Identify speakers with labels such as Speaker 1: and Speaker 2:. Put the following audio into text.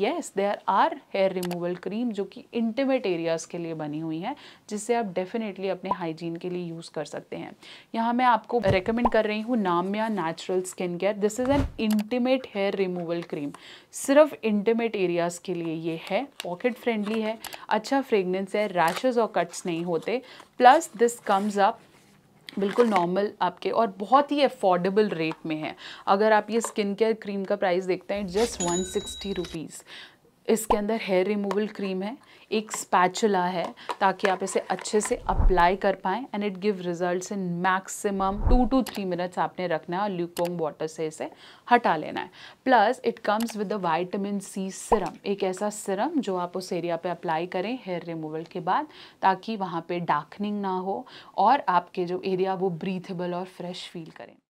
Speaker 1: yes there are hair removal cream जो कि intimate areas के लिए बनी हुई हैं जिससे आप डेफिनेटली अपने हाइजीन के लिए यूज़ कर सकते हैं यहाँ मैं आपको रिकमेंड कर रही हूँ Namyaa natural skin care this is an intimate hair removal cream सिर्फ इंटीमेट एरियाज़ के लिए ये है पॉकेट फ्रेंडली है अच्छा फ्रेगनेंस है रैशेज़ और कट्स नहीं होते प्लस दिस कम्स अप बिल्कुल नॉर्मल आपके और बहुत ही अफोर्डेबल रेट में है अगर आप ये स्किन केयर क्रीम का प्राइस देखते हैं जस्ट वन सिक्सटी रुपीज़ इसके अंदर हेयर रिमूवल क्रीम है एक स्पैचुला है ताकि आप इसे अच्छे से अप्लाई कर पाएँ and it give results in maximum two to three minutes आपने रखना है और ल्यूकोम वाटर से इसे हटा लेना है plus it comes with the vitamin C serum एक ऐसा सिरम जो आप उस एरिया पे अप्लाई करें हेयर रिमूवल के बाद ताकि वहाँ पे डार्कनिंग ना हो और आपके जो एरिया वो ब्रीथेबल और फ्रेश फील करें